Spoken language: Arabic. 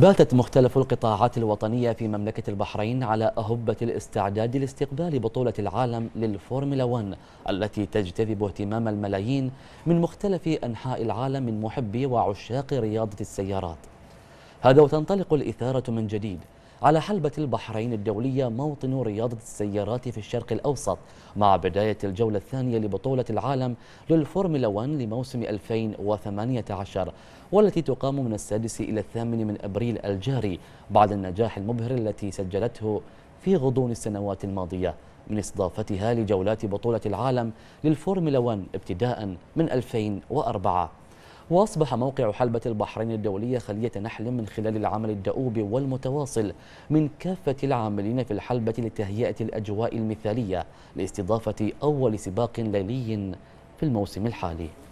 باتت مختلف القطاعات الوطنية في مملكة البحرين على أهبة الاستعداد لاستقبال بطولة العالم للفورمولا 1 التي تجتذب اهتمام الملايين من مختلف أنحاء العالم من محبي وعشاق رياضة السيارات هذا وتنطلق الإثارة من جديد على حلبة البحرين الدولية موطن رياضة السيارات في الشرق الأوسط مع بداية الجولة الثانية لبطولة العالم للفورمولا 1 لموسم 2018 والتي تقام من السادس إلى الثامن من أبريل الجاري بعد النجاح المبهر التي سجلته في غضون السنوات الماضية من استضافتها لجولات بطولة العالم للفورمولا 1 ابتداء من 2004 وأصبح موقع حلبة البحرين الدولية خلية نحل من خلال العمل الدؤوب والمتواصل من كافة العاملين في الحلبة لتهيئة الأجواء المثالية لاستضافة أول سباق ليلي في الموسم الحالي